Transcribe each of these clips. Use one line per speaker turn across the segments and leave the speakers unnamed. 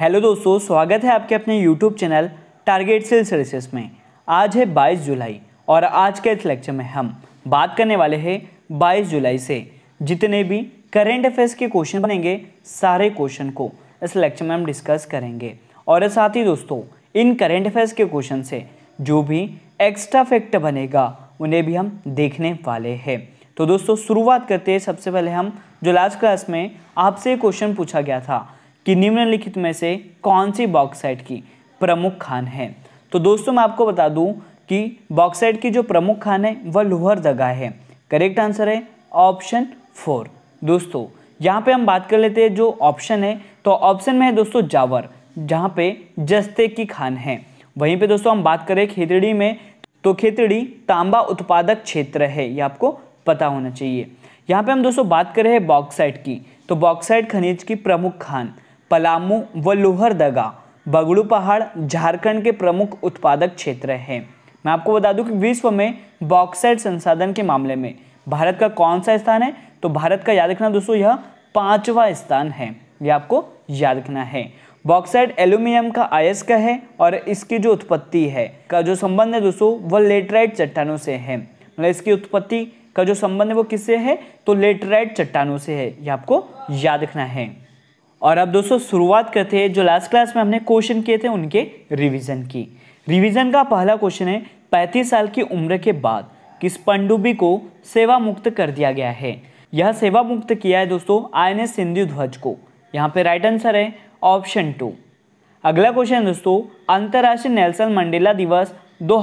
Hello दोस्तों स्वागत है आपके अपने YouTube channel target sale services में आज है 22 जुलाई और आज के इस लेक्चर में हम बात करने वाले हैं 22 जुलाई से जितने भी करेंट अफेयर्स के क्वेश्चन बनेंगे सारे क्वेश्चन को इस लेक्चर में हम डिस्कस करेंगे और साथ ही दोस्तों इन करेंट अफेयर्स के क्वेश्चन से जो भी एक्स्ट्रा फैक्ट बनेगा उन्हें भी हम देखने वाले हैं तो दोस्तों शुरुआत करते हैं सबसे पहले हम जो लास्ट क्लास में आपसे क्वेश्चन पूछा गया था कि निम्नलिखित में से कौन सी बॉक्साइट की प्रमुख खान है तो दोस्तों मैं आपको बता दूं कि बॉक्साइट की जो प्रमुख खान है वह लोहर दगा है करेक्ट आंसर है ऑप्शन फोर दोस्तों यहाँ पे हम बात कर लेते हैं जो ऑप्शन है तो ऑप्शन में है दोस्तों जावर जहाँ पे जस्ते की खान है वहीं पे दोस्तों हम बात करें खेतड़ी में तो खेतड़ी तांबा उत्पादक क्षेत्र है ये आपको पता होना चाहिए यहाँ पे हम दोस्तों बात कर रहे हैं बॉक्साइट की तो बॉक्साइट खनिज की प्रमुख खान पलामू व लोहरदगा बगड़ू पहाड़ झारखंड के प्रमुख उत्पादक क्षेत्र हैं मैं आपको बता दूं कि विश्व में बॉक्साइड संसाधन के मामले में भारत का कौन सा स्थान है तो भारत का याद रखना दोस्तों यह पांचवा स्थान है यह आपको याद रखना है बॉक्साइड एल्यूमिनियम का आयस का है और इसकी जो उत्पत्ति है का जो संबंध है दोस्तों वह लेटराइट चट्टानों से है मतलब इसकी उत्पत्ति का जो संबंध है वो किससे है तो लेटराइट चट्टानों से है यह आपको याद रखना है और अब दोस्तों शुरुआत करते हैं जो लास्ट क्लास में हमने क्वेश्चन किए थे उनके रिवीजन की रिवीजन का पहला क्वेश्चन है पैंतीस साल की उम्र के बाद किस पंडुबी को सेवा मुक्त कर दिया गया है यह सेवा मुक्त किया है दोस्तों आई एन एस सिंधु ध्वज को यहाँ पे राइट आंसर है ऑप्शन टू अगला क्वेश्चन दोस्तों अंतर्राष्ट्रीय नेल्सन मंडेला दिवस दो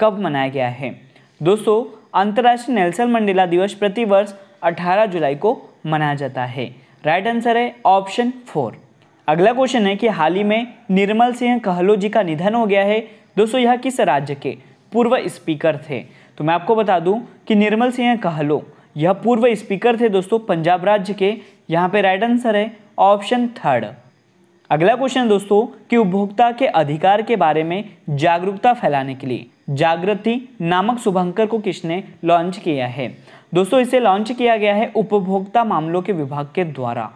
कब मनाया गया है दोस्तों अंतर्राष्ट्रीय नेल्सन मंडेला दिवस प्रतिवर्ष अठारह जुलाई को मनाया जाता है राइट आंसर है ऑप्शन फोर अगला क्वेश्चन है कि हाल ही में निर्मल सिंह कहलो जी का निधन हो गया है दोस्तों यह किस राज्य के पूर्व स्पीकर थे तो मैं आपको बता दूं कि निर्मल सिंह कहलो यह पूर्व स्पीकर थे दोस्तों पंजाब राज्य के यहाँ पे राइट आंसर है ऑप्शन थर्ड अगला क्वेश्चन दोस्तों कि उपभोक्ता के अधिकार के बारे में जागरूकता फैलाने के लिए जागृति नामक शुभंकर को किसने लॉन्च किया है दोस्तों इसे लॉन्च किया गया है उपभोक्ता मामलों के विभाग के द्वारा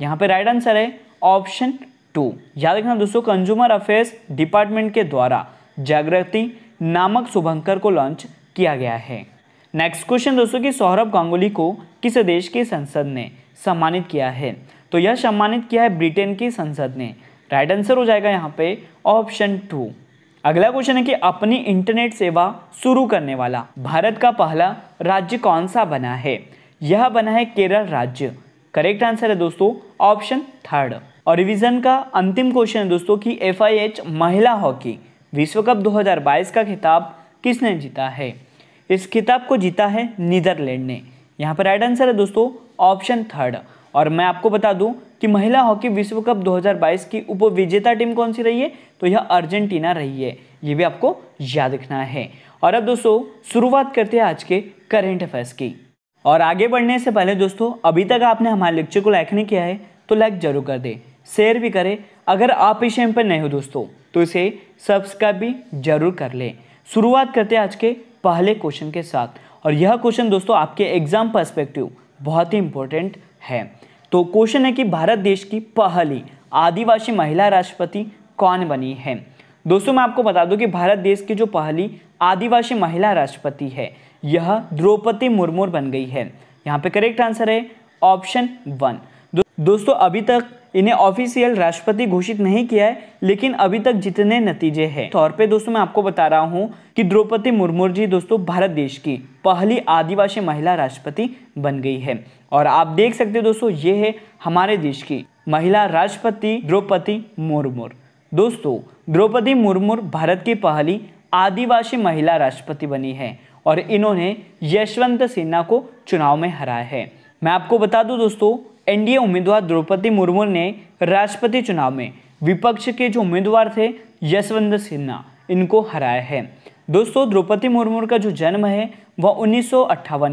यहाँ पे राइट आंसर है ऑप्शन टू याद रखना दोस्तों कंज्यूमर अफेयर्स डिपार्टमेंट के द्वारा जागृति नामक शुभंकर को लॉन्च किया गया है नेक्स्ट क्वेश्चन दोस्तों कि सौरभ गांगुली को किस देश की संसद ने सम्मानित किया है तो यह सम्मानित किया है ब्रिटेन की संसद ने राइट आंसर हो जाएगा यहाँ पे ऑप्शन टू अगला क्वेश्चन है कि अपनी इंटरनेट सेवा शुरू करने वाला भारत का पहला राज्य कौन सा बना है यह बना है केरल राज्य करेक्ट आंसर है दोस्तों ऑप्शन थर्ड और रिविजन का अंतिम क्वेश्चन है दोस्तों कि एफ महिला हॉकी विश्व कप 2022 का खिताब किसने जीता है इस खिताब को जीता है नीदरलैंड ने यहाँ पर राइट आंसर है दोस्तों ऑप्शन थर्ड और मैं आपको बता दूं कि महिला हॉकी विश्व कप 2022 की उपविजेता टीम कौन सी रही है तो यह अर्जेंटीना रही है ये भी आपको याद रखना है और अब दोस्तों शुरुआत करते हैं आज के करेंट अफेयर्स की और आगे बढ़ने से पहले दोस्तों अभी तक आपने हमारे लेक्चर को लाइक नहीं किया है तो लाइक जरूर कर दे शेयर भी करें अगर आप इस चैनल पर नए हो दोस्तों तो इसे सब्सक्राइब भी जरूर कर लें शुरुआत करते हैं आज के पहले क्वेश्चन के साथ और यह क्वेश्चन दोस्तों आपके एग्जाम पर्सपेक्टिव बहुत ही इंपॉर्टेंट है तो क्वेश्चन है कि भारत देश की पहली आदिवासी महिला राष्ट्रपति कौन बनी है दोस्तों मैं आपको बता दूं कि भारत देश की जो पहली आदिवासी महिला राष्ट्रपति है यह द्रौपदी मुर्मू बन गई है यहाँ पे करेक्ट आंसर है ऑप्शन वन दो, दोस्तों अभी तक इन्हें ऑफिशियल राष्ट्रपति घोषित नहीं किया है लेकिन अभी तक जितने नतीजे हैं तौर तो पे दोस्तों मैं आपको बता रहा हूँ कि द्रौपदी मुर्मू जी दोस्तों भारत देश की पहली आदिवासी महिला राष्ट्रपति बन गई है और आप देख सकते हो दोस्तों ये है हमारे देश की महिला राष्ट्रपति द्रौपदी मुर्मू दोस्तों द्रौपदी मुर्मू भारत की पहली आदिवासी महिला राष्ट्रपति बनी है और इन्होंने यशवंत सिन्हा को चुनाव में हराया है मैं आपको बता दूं दोस्तों एनडीए उम्मीदवार द्रौपदी मुर्मू ने राष्ट्रपति चुनाव में विपक्ष के जो उम्मीदवार थे यशवंत सिन्हा इनको हराया है दोस्तों द्रौपदी मुर्मू का जो जन्म है वह उन्नीस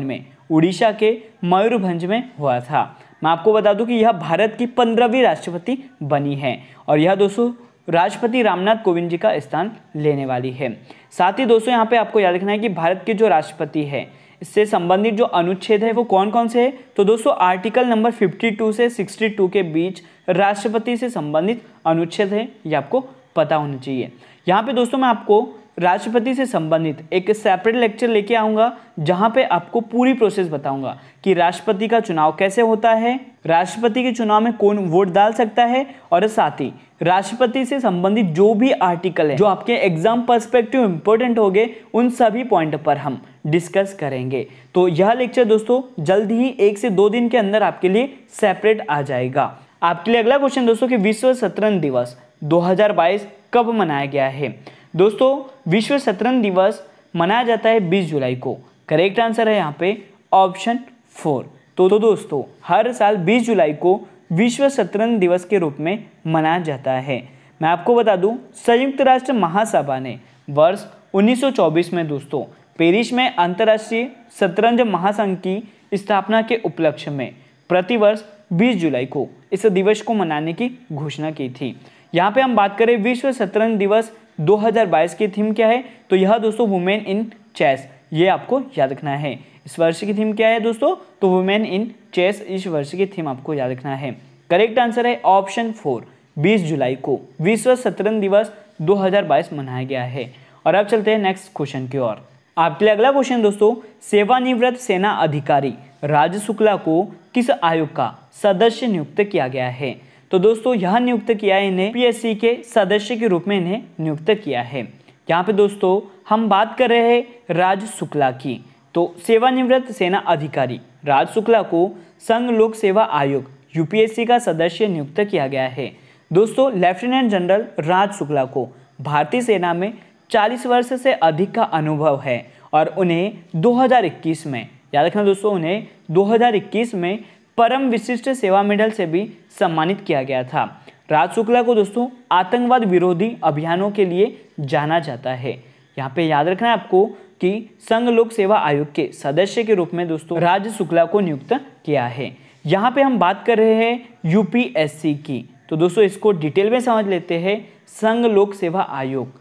में उड़ीसा के मयूरभंज में हुआ था मैं आपको बता दूं कि यह भारत की पंद्रहवीं राष्ट्रपति बनी है और यह दोस्तों राष्ट्रपति रामनाथ कोविंद जी का स्थान लेने वाली है साथ ही दोस्तों यहाँ पे आपको याद रखना है कि भारत के जो राष्ट्रपति है इससे संबंधित जो अनुच्छेद है वो कौन कौन से है तो दोस्तों आर्टिकल नंबर 52 से 62 के बीच राष्ट्रपति से संबंधित अनुच्छेद है ये आपको पता होना चाहिए यहाँ पे दोस्तों मैं आपको राष्ट्रपति से संबंधित एक सेपरेट लेक्चर लेके आऊँगा जहाँ पे आपको पूरी प्रोसेस बताऊँगा कि राष्ट्रपति का चुनाव कैसे होता है राष्ट्रपति के चुनाव में कौन वोट डाल सकता है और साथ ही राष्ट्रपति से संबंधित जो भी आर्टिकल है जो आपके एग्जाम पर्सपेक्टिव इंपॉर्टेंट हो गए उन सभी पॉइंट पर हम डिस्कस करेंगे तो यह लेक्चर दोस्तों जल्द ही एक से दो दिन के अंदर आपके लिए सेपरेट आ जाएगा आपके लिए अगला क्वेश्चन दोस्तों कि विश्व शतरंज दिवस 2022 कब मनाया गया है दोस्तों विश्व शतरंज दिवस मनाया जाता है 20 जुलाई को करेक्ट आंसर है यहाँ पे ऑप्शन फोर तो तो दोस्तों हर साल 20 जुलाई को विश्व शतरंज दिवस के रूप में मनाया जाता है मैं आपको बता दूं संयुक्त राष्ट्र महासभा ने वर्ष 1924 में दोस्तों पेरिस में अंतर्राष्ट्रीय शतरंज महासंघ की स्थापना के उपलक्ष्य में प्रतिवर्ष 20 जुलाई को इस दिवस को मनाने की घोषणा की थी यहाँ पे हम बात करें विश्व शतरंज दिवस 2022 की थीम क्या है तो यह दोस्तों वुमेन इन चेस ये आपको याद रखना है इस वर्ष की थीम क्या है दोस्तों तो वुमेन इन चेस इस वर्ष की थीम आपको याद रखना है करेक्ट आंसर है ऑप्शन फोर 20 जुलाई को विश्व शतरंज दिवस 2022 मनाया गया है और अब चलते हैं नेक्स्ट क्वेश्चन की ओर आपके लिए अगला क्वेश्चन दोस्तों सेवानिवृत्त सेना अधिकारी राज शुक्ला को किस आयोग का सदस्य नियुक्त किया गया है तो दोस्तों यह नियुक्त किया इन्हें पीएससी के सदस्य के रूप में इन्हें नियुक्त किया है यहाँ पे दोस्तों हम बात कर रहे हैं राज शुक्ला की तो सेवानिवृत्त सेना अधिकारी राज शुक्ला को संघ लोक सेवा आयोग यूपीएससी का सदस्य नियुक्त किया गया है दोस्तों लेफ्टिनेंट जनरल राज शुक्ला को भारतीय सेना में 40 वर्ष से अधिक का अनुभव है और उन्हें 2021 में याद रखना दोस्तों उन्हें 2021 में परम विशिष्ट सेवा मेडल से भी सम्मानित किया गया था राज शुक्ला को दोस्तों आतंकवाद विरोधी अभियानों के लिए जाना जाता है यहाँ पे याद रखना है आपको कि संघ लोक सेवा आयोग के सदस्य के रूप में दोस्तों राज शुक्ला को नियुक्त किया है यहाँ पे हम बात कर रहे हैं यूपीएससी की तो दोस्तों इसको डिटेल में समझ लेते हैं संघ लोक सेवा आयोग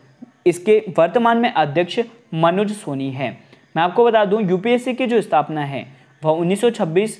इसके वर्तमान में अध्यक्ष मनोज सोनी हैं मैं आपको बता दूं यूपीएससी की जो स्थापना है वह 1926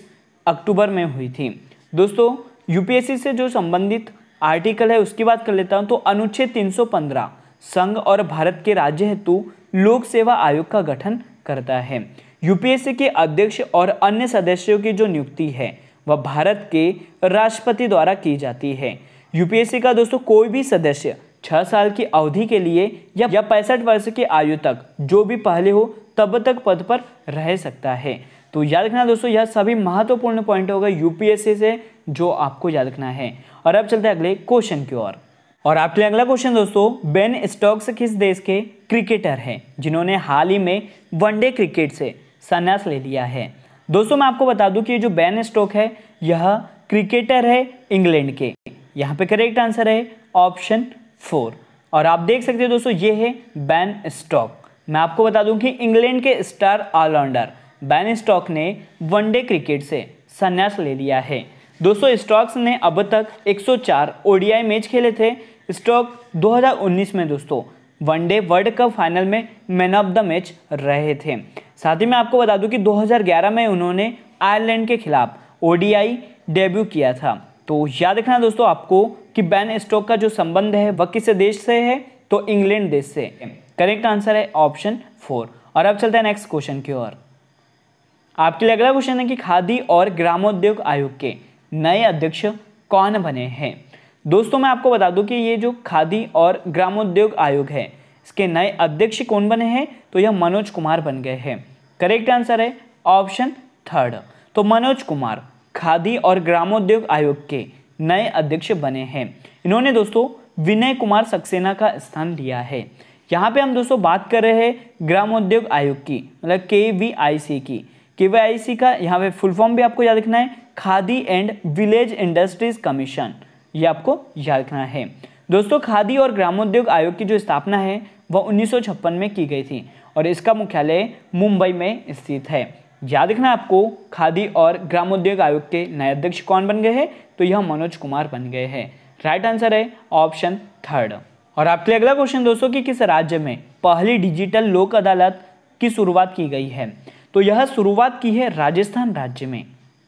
अक्टूबर में हुई थी दोस्तों यूपीएससी से जो संबंधित आर्टिकल है उसकी बात कर लेता हूं तो अनुच्छेद 315 संघ और भारत के राज्य हेतु लोक सेवा आयोग का गठन करता है यूपीएससी के अध्यक्ष और अन्य सदस्यों की जो नियुक्ति है वह भारत के राष्ट्रपति द्वारा की जाती है यूपीएससी का दोस्तों कोई भी सदस्य छह साल की अवधि के लिए या या पैंसठ वर्ष की आयु तक जो भी पहले हो तब तक पद पर रह सकता है तो याद रखना दोस्तों यह सभी महत्वपूर्ण पॉइंट होगा यूपीएससी से जो आपको याद रखना है और अब चलते हैं अगले क्वेश्चन की ओर और आपके लिए अगला क्वेश्चन दोस्तों बेन स्टॉक्स किस देश के क्रिकेटर हैं जिन्होंने हाल ही में वनडे क्रिकेट से संन्यास ले लिया है दोस्तों मैं आपको बता दूं कि ये जो बेन स्टॉक है यह क्रिकेटर है इंग्लैंड के यहाँ पे करेक्ट आंसर है ऑप्शन फोर और आप देख सकते हो दोस्तों ये है बैन स्टॉक मैं आपको बता दूं कि इंग्लैंड के स्टार ऑलराउंडर बैन स्टॉक ने वनडे क्रिकेट से संन्यास ले लिया है दोस्तों स्टॉक्स ने अब तक 104 ओडीआई मैच खेले थे स्टॉक 2019 में दोस्तों वनडे वर्ल्ड कप फाइनल में मैन ऑफ द मैच रहे थे साथ ही मैं आपको बता दूं कि 2011 में उन्होंने आयरलैंड के खिलाफ ओडीआई डेब्यू किया था तो याद रखना दोस्तों आपको कि बैन स्टॉक का जो संबंध है वह किस देश से है तो इंग्लैंड देश से करेक्ट आंसर है ऑप्शन फोर और अब चलते हैं नेक्स्ट क्वेश्चन की ओर आपके लिए अगला क्वेश्चन है कि खादी और ग्रामोद्योग आयोग के नए अध्यक्ष कौन बने हैं दोस्तों मैं आपको बता दूं कि ये जो खादी और ग्रामोद्योग आयोग है इसके नए अध्यक्ष कौन बने हैं तो यह मनोज कुमार बन गए हैं करेक्ट आंसर है ऑप्शन थर्ड तो मनोज कुमार खादी और ग्रामोद्योग आयोग के नए अध्यक्ष बने हैं इन्होंने दोस्तों विनय कुमार सक्सेना का स्थान लिया है यहाँ पे हम दोस्तों बात कर रहे हैं ग्रामोद्योग आयोग की मतलब के वी आई सी की के वी आई सी का यहाँ पे फुल फॉर्म भी आपको याद रखना है Khadi and Village Industries Commission ये आपको याद रखना है दोस्तों खादी और ग्रामोद्योग आयोग की जो स्थापना है वह उन्नीस में की गई थी और इसका मुख्यालय मुंबई में स्थित है याद रखना आपको खादी और ग्रामोद्योग आयोग के नए अध्यक्ष कौन बन गए हैं तो यह मनोज कुमार बन गए हैं राइट आंसर है ऑप्शन थर्ड और आपके लिए अगला क्वेश्चन दोस्तों कि किस राज्य में पहली डिजिटल लोक अदालत की शुरुआत की गई है तो यह शुरुआत की है राजस्थान राज्य में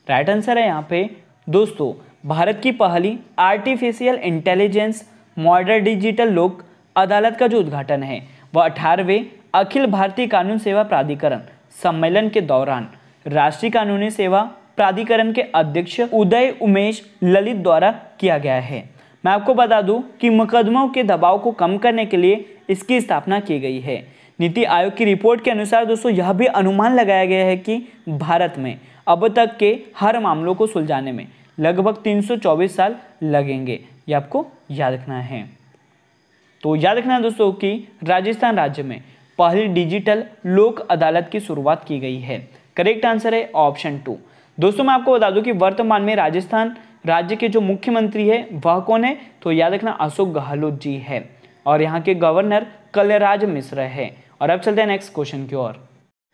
राइट आंसर है यहाँ पे दोस्तों भारत की पहली आर्टिफिशियल इंटेलिजेंस मॉडर्न डिजिटल लोक अदालत का जो उद्घाटन है वह अठारहवें अखिल भारतीय कानून सेवा प्राधिकरण सम्मेलन के दौरान राष्ट्रीय कानूनी सेवा प्राधिकरण के अध्यक्ष उदय उमेश ललित द्वारा किया गया है मैं आपको बता दूं कि मुकदमों के दबाव को कम करने के लिए इसकी स्थापना की गई है नीति आयोग की रिपोर्ट के अनुसार दोस्तों यह भी अनुमान लगाया गया है कि भारत में अब तक के हर मामलों को सुलझाने में लगभग 324 साल लगेंगे ये आपको याद रखना है तो याद रखना दोस्तों कि राजस्थान राज्य में पहली डिजिटल लोक अदालत की शुरुआत की गई है करेक्ट आंसर है ऑप्शन टू दोस्तों मैं आपको बता दूं कि वर्तमान में राजस्थान राज्य के जो मुख्यमंत्री है वह कौन है तो याद रखना अशोक गहलोत जी है और यहाँ के गवर्नर कलराज मिश्र है और अब चलते हैं नेक्स्ट क्वेश्चन की ओर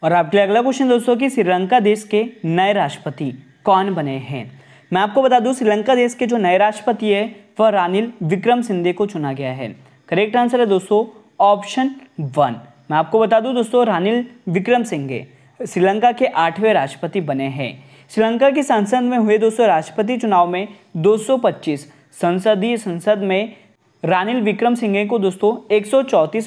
और आपके अगला क्वेश्चन दोस्तों कि श्रीलंका देश के नए राष्ट्रपति कौन बने हैं मैं आपको बता दूं श्रीलंका देश के जो नए राष्ट्रपति है वह रानिल विक्रम सिंधे को चुना गया है करेक्ट आंसर है दोस्तों ऑप्शन वन मैं आपको बता दूं दोस्तों रानिल विक्रम सिंघे श्रीलंका के आठवें राष्ट्रपति बने हैं श्रीलंका के संसद में हुए दोस्तों राष्ट्रपति चुनाव में 225 संसदीय संसद में रानिल विक्रम सिंघे को दोस्तों एक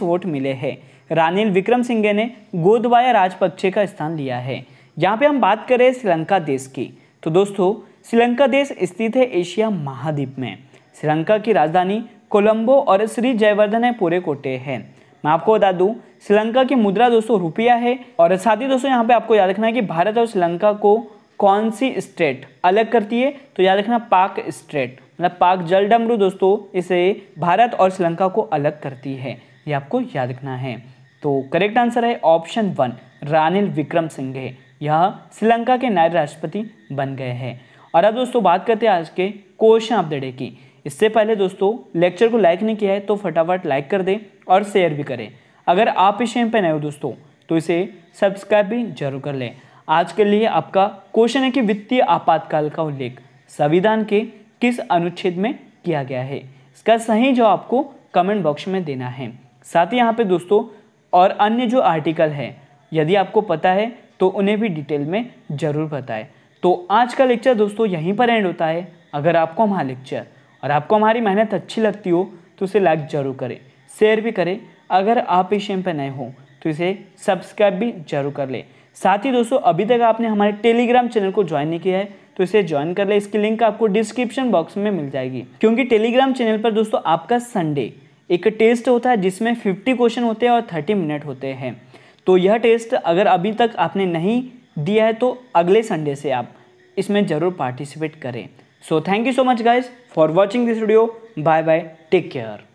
वोट मिले हैं रानिल विक्रम सिंघे ने गोदवाया राजपक्षे का स्थान लिया है यहाँ पे हम बात करें श्रीलंका देश की तो दोस्तों श्रीलंका देश स्थित है एशिया महाद्वीप में श्रीलंका की राजधानी कोलंबो और श्री जयवर्धन है पूरे कोटे हैं मैं आपको बता दूं श्रीलंका की मुद्रा दोस्तों रुपया है और साथ ही दोस्तों यहाँ पे आपको याद रखना है कि भारत और श्रीलंका को कौन सी स्टेट अलग करती है तो याद रखना पाक स्टेट मतलब पाक जल डमरू दोस्तों इसे भारत और श्रीलंका को अलग करती है ये आपको याद रखना है तो करेक्ट आंसर है option one Ranil Wickremesinghe यह श्रीलंका के नए राष्ट्रपति बन गए हैं और अब दोस्तों बात करते हैं आज के क्वेश्चन ऑफ द डे की इससे पहले दोस्तों लेक्चर को लाइक नहीं किया है तो फटाफट लाइक कर दें और शेयर भी करें अगर आप इस चैनल पर नए हो दोस्तों तो इसे सब्सक्राइब भी जरूर कर लें आज के लिए आपका क्वेश्चन है कि वित्तीय आपातकाल का उल्लेख संविधान के किस अनुच्छेद में किया गया है इसका सही जो आपको कमेंट बॉक्स में देना है साथ ही यहाँ पे दोस्तों और अन्य जो आर्टिकल है यदि आपको पता है तो उन्हें भी डिटेल में ज़रूर बताएं तो आज का लेक्चर दोस्तों यहीं पर एंड होता है अगर आपको हमारा लेक्चर और आपको हमारी मेहनत अच्छी लगती हो तो उसे लाइक जरूर करें शेयर भी करें अगर आप इस चैनल पर नए हों तो इसे सब्सक्राइब भी जरूर कर लें साथ ही दोस्तों अभी तक आपने हमारे टेलीग्राम चैनल को ज्वाइन नहीं किया है तो इसे ज्वाइन कर ले इसकी लिंक आपको डिस्क्रिप्शन बॉक्स में मिल जाएगी क्योंकि टेलीग्राम चैनल पर दोस्तों आपका संडे एक टेस्ट होता है जिसमें 50 क्वेश्चन होते हैं और 30 मिनट होते हैं तो यह टेस्ट अगर अभी तक आपने नहीं दिया है तो अगले संडे से आप इसमें ज़रूर पार्टिसिपेट करें So thank you so much guys for watching this video. Bye bye. Take care.